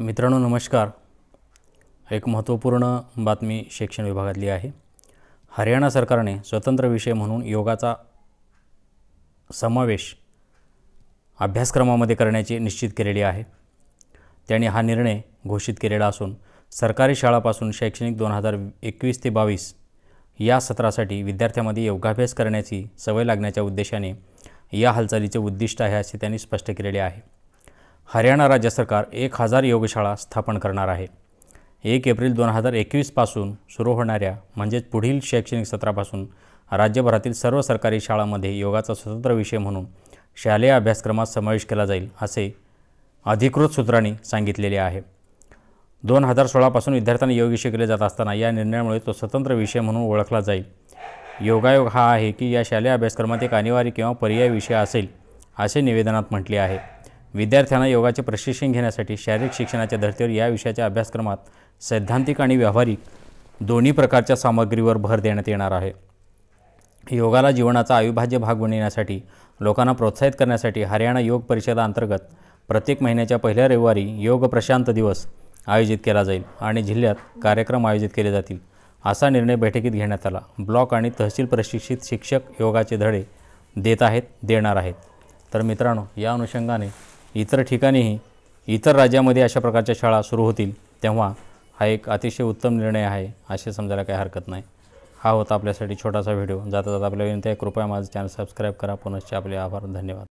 मित्रांनो नमस्कार एक महत्त्वपूर्ण बातमी शिक्षण विभागातली आहे हरियाणा सरकारने स्वतंत्र विषय म्हणून योगाचा समावेश अभ्यासक्रमामध्ये करण्याची निश्चित केलेली आहे त्यांनी हा निर्णय घोषित केलेला असून सरकारी शाळापासून शैक्षणिक दोन हजार एकवीस ते बावीस या सत्रासाठी विद्यार्थ्यांमध्ये योगाभ्यास करण्याची सवय लागण्याच्या उद्देशाने या हालचालीचे उद्दिष्ट आहे असे त्यांनी स्पष्ट केलेले आहे हरियाणा राज्य सरकार एक हजार योगशाळा स्थापन करणार आहे एक एप्रिल दोन हजार एकवीसपासून सुरू होणाऱ्या म्हणजेच पुढील शैक्षणिक सत्रापासून राज्यभरातील सर्व सरकारी शाळांमध्ये योगाचा स्वतंत्र विषय म्हणून शालेय अभ्यासक्रमात समावेश केला जाईल असे अधिकृत सूत्रांनी सांगितलेले आहे दोन हजार सोळापासून विद्यार्थ्यांना योग शिकले जात असताना या निर्णयामुळे तो स्वतंत्र विषय म्हणून ओळखला जाईल योगायोग हा आहे की या शालेय अभ्यासक्रमात एक अनिवार्य किंवा पर्याय विषय असेल असे निवेदनात म्हटले आहे विद्यार्थ्यांना योगाचे प्रशिक्षण घेण्यासाठी शारीरिक शिक्षणाच्या धर्तीवर या विषयाच्या अभ्यासक्रमात सैद्धांतिक आणि व्यावहारिक दोन्ही प्रकारच्या सामग्रीवर भर देण्यात येणार आहे योगाला जीवनाचा अविभाज्य भाग बनविण्यासाठी लोकांना प्रोत्साहित करण्यासाठी हरियाणा योग परिषदाअंतर्गत प्रत्येक महिन्याच्या पहिल्या रविवारी योग प्रशांत दिवस आयोजित केला जाईल आणि जिल्ह्यात कार्यक्रम आयोजित केले जातील असा निर्णय बैठकीत घेण्यात आला ब्लॉक आणि तहसील प्रशिक्षित शिक्षक योगाचे धडे देत आहेत देणार आहेत तर मित्रांनो या अनुषंगाने इतर ठिकाणीही इतर राज्यामध्ये अशा प्रकारच्या शाळा सुरू होतील तेव्हा हा एक अतिशय उत्तम निर्णय आहे असे समजायला काही हरकत नाही हा होता आपल्यासाठी छोटासा व्हिडिओ जाता जाता आपल्या विनंती आहे कृपया माझं चॅनल सबस्क्राईब करा पुनश्च आपले आभार धन्यवाद